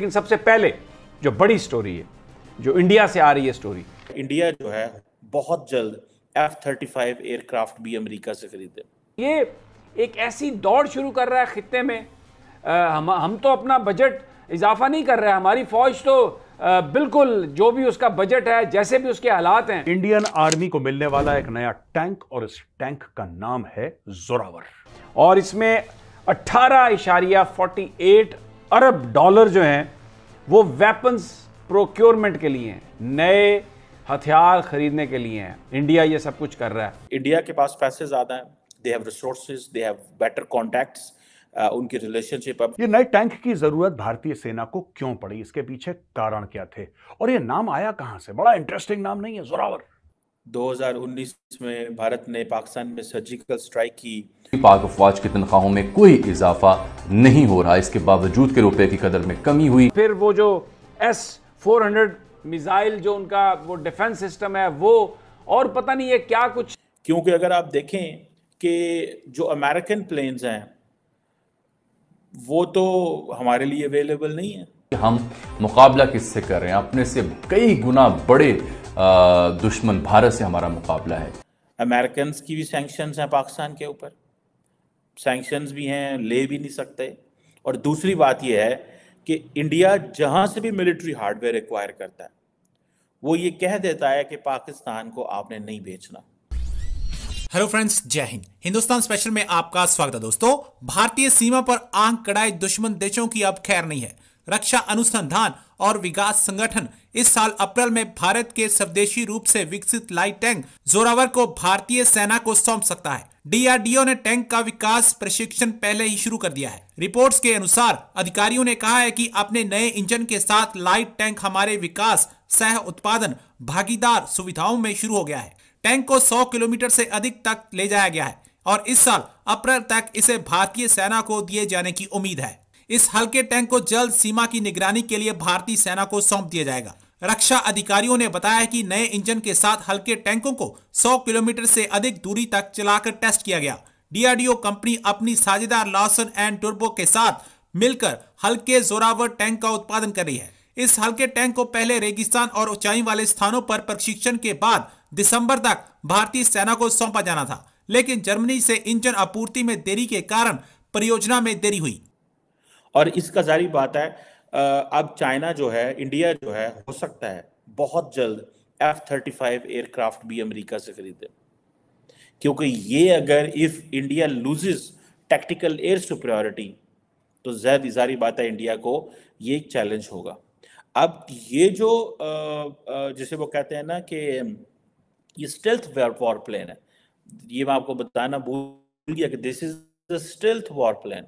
लेकिन सबसे पहले जो बड़ी स्टोरी है जो इंडिया से आ रही है स्टोरी इंडिया जो है बहुत जल्द एफ थर्टी फाइव एयरक्राफ्ट भी अमेरिका से खरीदे ये एक ऐसी दौड़ शुरू कर रहा है खत्े में आ, हम हम तो अपना बजट इजाफा नहीं कर रहे हमारी फौज तो आ, बिल्कुल जो भी उसका बजट है जैसे भी उसके हालात हैं इंडियन आर्मी को मिलने वाला एक नया टैंक और इस टैंक का नाम है जोरावर और इसमें अट्ठारह इशारिया फोर्टी एट अरब डॉलर जो हैं वो वेपन्स प्रोक्योरमेंट के लिए हैं नए हथियार खरीदने के लिए हैं इंडिया ये सब कुछ कर रहा है इंडिया के पास पैसे ज़्यादा हैं they have resources they have better contacts उनकी रिलेशनशिप अब ये नए टैंक की जरूरत भारतीय सेना को क्यों पड़ी इसके पीछे कारण क्या थे और ये नाम आया कहां से बड़ा इंटरेस्टिंग नाम नहीं है जोरावर 2019 में भारत ने पाकिस्तान में सर्जिकल स्ट्राइक की पाक अफवाज की तनख्वाहों में कोई इजाफा नहीं हो रहा इसके बावजूद के रुपए की कदर में कमी हुई फिर वो जो एस 400 मिसाइल जो उनका वो डिफेंस सिस्टम है वो और पता नहीं है क्या कुछ क्योंकि अगर आप देखें कि जो अमेरिकन प्लेन्स हैं वो तो हमारे लिए अवेलेबल नहीं है हम मुकाबला किससे कर रहे हैं अपने से कई गुना बड़े दुश्मन भारत से हमारा मुकाबला है अमेरिकन की भी सैंक्शन हैं पाकिस्तान के ऊपर सैंक्शन भी हैं ले भी नहीं सकते और दूसरी बात यह है कि इंडिया जहां से भी मिलिट्री हार्डवेयर एक्वायर करता है वो ये कह देता है कि पाकिस्तान को आपने नहीं बेचना हेलो फ्रेंड्स जय हिंद हिंदुस्तान स्पेशल में आपका स्वागत है दोस्तों भारतीय सीमा पर आंख कड़ाई दुश्मन देशों की अब खैर नहीं है रक्षा अनुसंधान और विकास संगठन इस साल अप्रैल में भारत के स्वदेशी रूप से विकसित लाइट टैंक जोरावर को भारतीय सेना को सौंप सकता है डीआरडीओ ने टैंक का विकास प्रशिक्षण पहले ही शुरू कर दिया है रिपोर्ट्स के अनुसार अधिकारियों ने कहा है कि अपने नए इंजन के साथ लाइट टैंक हमारे विकास सह उत्पादन भागीदार सुविधाओं में शुरू हो गया है टैंक को 100 किलोमीटर से अधिक तक ले जाया गया है और इस साल अप्रैल तक इसे भारतीय सेना को दिए जाने की उम्मीद है इस हल्के टैंक को जल्द सीमा की निगरानी के लिए भारतीय सेना को सौंप दिया जाएगा रक्षा अधिकारियों ने बताया कि नए इंजन के साथ हल्के टैंकों को 100 किलोमीटर से अधिक दूरी तक चलाकर टेस्ट किया गया डीआरडीओ कंपनी अपनी साझेदार लॉसन एंड टर्बो के साथ मिलकर हल्के जोरावर टैंक का उत्पादन कर रही है इस हल्के टैंक को पहले रेगिस्तान और ऊंचाई वाले स्थानों पर प्रशिक्षण के बाद दिसंबर तक भारतीय सेना को सौंपा जाना था लेकिन जर्मनी से इंजन आपूर्ति में देरी के कारण परियोजना में देरी हुई और इसका जारी बात है अब चाइना जो है इंडिया जो है हो सकता है बहुत जल्द एफ थर्टी फाइव एयरक्राफ्ट भी अमेरिका से खरीदे क्योंकि ये अगर if India loses tactical air superiority तो जैद इजारी बात है इंडिया को ये एक चैलेंज होगा अब ये जो जिसे वो कहते हैं ना कि ये स्टेल्थ वॉर प्लेन है ये मैं आपको बताना भूल गया कि this is the stealth war plane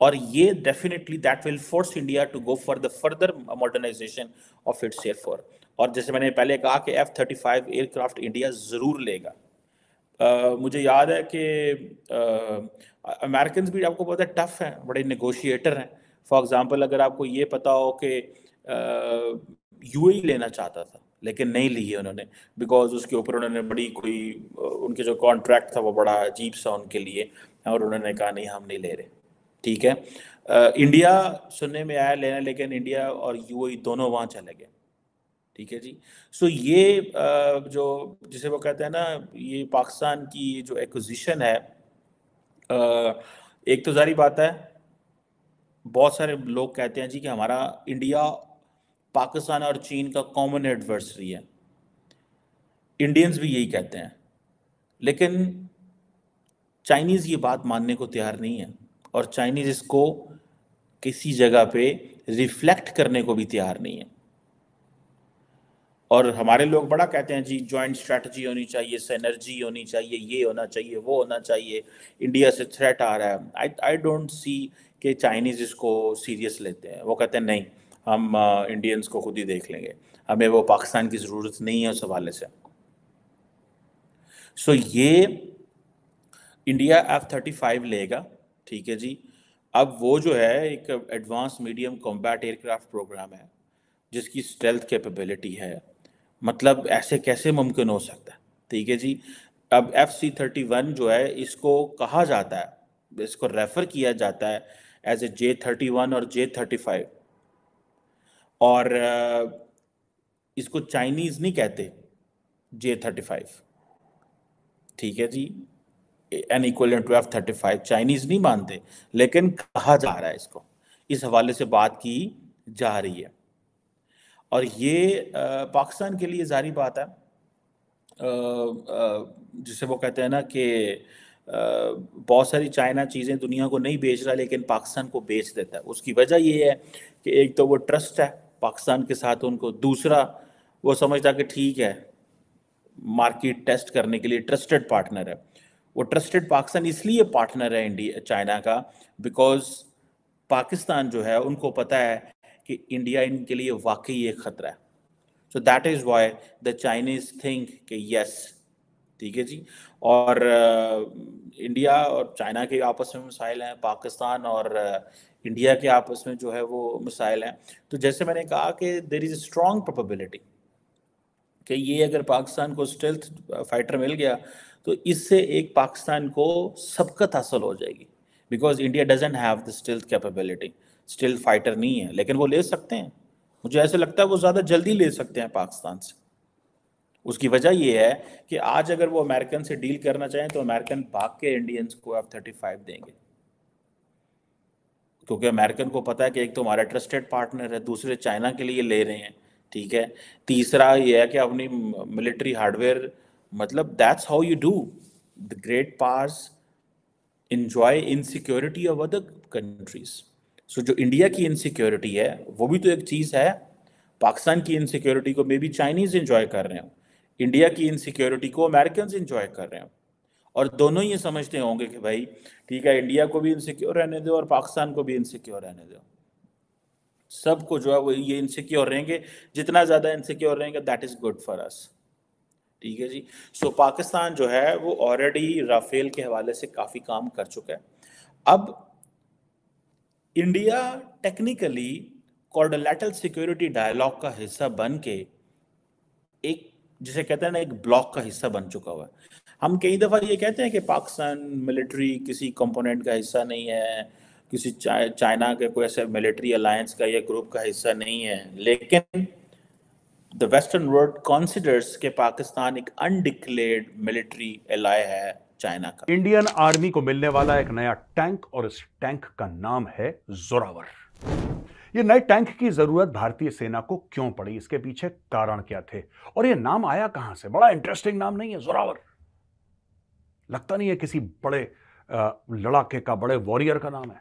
और ये definitely that will force India to go for the further modernisation of its air force और जैसे मैंने पहले कहा कि F thirty five aircraft India ज़रूर लेगा Uh, मुझे याद है कि अमेरिकन uh, भी आपको पता है टफ हैं बड़े नेगोशिएटर हैं फॉर एग्ज़ाम्पल अगर आपको ये पता हो कि यू uh, e लेना चाहता था लेकिन नहीं लिए उन्होंने बिकॉज उसके ऊपर उन्होंने बड़ी कोई उनके जो कॉन्ट्रैक्ट था वो बड़ा अजीब सा उनके लिए और उन्होंने कहा नहीं हम नहीं ले रहे ठीक है आ, इंडिया सुनने में आया लेना लेकिन इंडिया और यू दोनों वहाँ चले गए ठीक है जी सो so, ये आ, जो जिसे वो कहते हैं ना ये पाकिस्तान की जो एक्विजिशन है आ, एक तो जारी बात है बहुत सारे लोग कहते हैं जी कि हमारा इंडिया पाकिस्तान और चीन का कॉमन एडवर्सरी है इंडियंस भी यही कहते हैं लेकिन चाइनीज़ ये बात मानने को तैयार नहीं है और चाइनीज़ इसको किसी जगह पे रिफ्लेक्ट करने को भी तैयार नहीं है और हमारे लोग बड़ा कहते हैं जी ज्वाइंट स्ट्रेटजी होनी चाहिए सैनर्जी होनी चाहिए ये होना चाहिए वो होना चाहिए इंडिया से थ्रेट आ रहा है आई आई डोंट सी कि चाइनीज़ इसको सीरियस लेते हैं वो कहते हैं नहीं हम इंडियंस को खुद ही देख लेंगे हमें वो पाकिस्तान की ज़रूरत नहीं है उस हवाले से सो so, ये इंडिया एफ थर्टी फाइव लेगा ठीक है जी अब वो जो है एक advance medium combat aircraft programme है जिसकी स्टेल्थ कैपेबिलिटी है मतलब ऐसे कैसे मुमकिन हो सकता है ठीक है जी अब एफ सी थर्टी वन जो है इसको कहा जाता है इसको रेफर किया जाता है as a J thirty one और जे थर्टी फाइव और इसको चाइनीज़ नहीं कहते जे थर्टी फाइव ठीक है जी an equal to F thirty five Chinese नहीं मानते लेकिन कहा जा रहा है इसको इस हवाले से बात की जा रही है और ये पाकिस्तान के लिए जारी बात है जिसे वो कहते हैं ना कि बहुत सारी चाइना चीज़ें दुनिया को नहीं बेच रहा लेकिन पाकिस्तान को बेच देता है उसकी वजह ये है कि एक तो वो ट्रस्ट है पाकिस्तान के साथ उनको दूसरा वो समझता कि ठीक है मार्केट टेस्ट करने के लिए ट्रस्टेड पार्टनर है वो ट्रस्टेड पाकिस्तान इसलिए पार्टनर है इंडिया चाइना का बिकॉज पाकिस्तान जो है उनको पता है कि इंडिया इनके लिए वाकई एक खतरा है so that is why the Chinese think कि यस ठीक है जी और इंडिया और चाइना के आपस में मिसाइल हैं पाकिस्तान और इंडिया के आपस में जो है वो मिसाइल हैं तो जैसे मैंने कहा कि देर इज़ स्ट्रॉन्ग प्रॉबिलिटी कि ये अगर पाकिस्तान को स्टेल्थ फाइटर मिल गया तो इससे एक पाकिस्तान को सबकत हासिल हो जाएगी because India doesn't have the capability stealth fighter नहीं है लेकिन वो ले सकते हैं मुझे ऐसा लगता है वो ज़्यादा जल्दी ले सकते हैं पाकिस्तान से उसकी वजह यह है कि आज अगर वो अमेरिकन से डील करना चाहें तो अमेरिकन भाग के इंडियंस को आप थर्टी फाइव देंगे क्योंकि अमेरिकन को पता है कि एक तो हमारा ट्रस्टेड पार्टनर है दूसरे चाइना के लिए ले रहे हैं ठीक है तीसरा ये है कि अपनी मिलिट्री हार्डवेयर मतलब how you do the great powers powers in security of other countries so जो इंडिया की इनसिक्योरिटी है वो भी तो एक चीज़ है पाकिस्तान की इनसिक्योरिटी को मे बी चाइनीज इंजॉय कर रहे हो इंडिया की इनसिक्योरिटी को अमेरिकन इंजॉय कर रहे हो और दोनों ये समझते होंगे कि भाई ठीक है इंडिया को भी इनसिक्योर रहने दो और पाकिस्तान को भी इनसिक्योर रहने दो सबको जो है वो ये इनसिक्योर रहेंगे जितना ज़्यादा इनसिक्योर रहेंगे that is good for us ठीक है जी सो पाकिस्तान जो है वो ऑलरेडी राफेल के हवाले से काफ़ी काम कर चुका है अब India technically quadrilateral security dialogue का हिस्सा बन के एक जिसे कहते हैं ना एक ब्लॉक का हिस्सा बन चुका हुआ है हम कई दफ़ा ये कहते हैं कि पाकिस्तान मिलिट्री किसी कंपोनेंट का हिस्सा नहीं है किसी चाइना के कोई ऐसे मिलिट्री अलायंस का या ग्रुप का हिस्सा नहीं है लेकिन द वेस्टर्न वर्ल्ड कॉन्सिडर्स के पाकिस्तान एक अनडिक्लेयर्ड मिलिट्री एलाय है चाइना का इंडियन आर्मी को मिलने वाला एक नया टैंक और इस टैंक का नाम है जोरावर ये नए टैंक की जरूरत भारतीय सेना को क्यों पड़ी इसके पीछे कारण क्या थे और ये नाम आया कहां से बड़ा इंटरेस्टिंग नाम नहीं है जोरावर लगता नहीं है किसी बड़े लड़ाके का बड़े वॉरियर का नाम है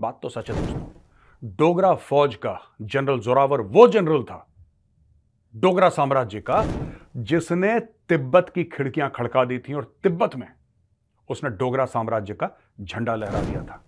बात तो सच है दोस्तों डोगरा फौज का जनरल जोरावर वो जनरल था डोगरा साम्राज्य का जिसने तिब्बत की खिड़कियां खड़का दी थी और तिब्बत में उसने डोगरा साम्राज्य का झंडा लहरा दिया था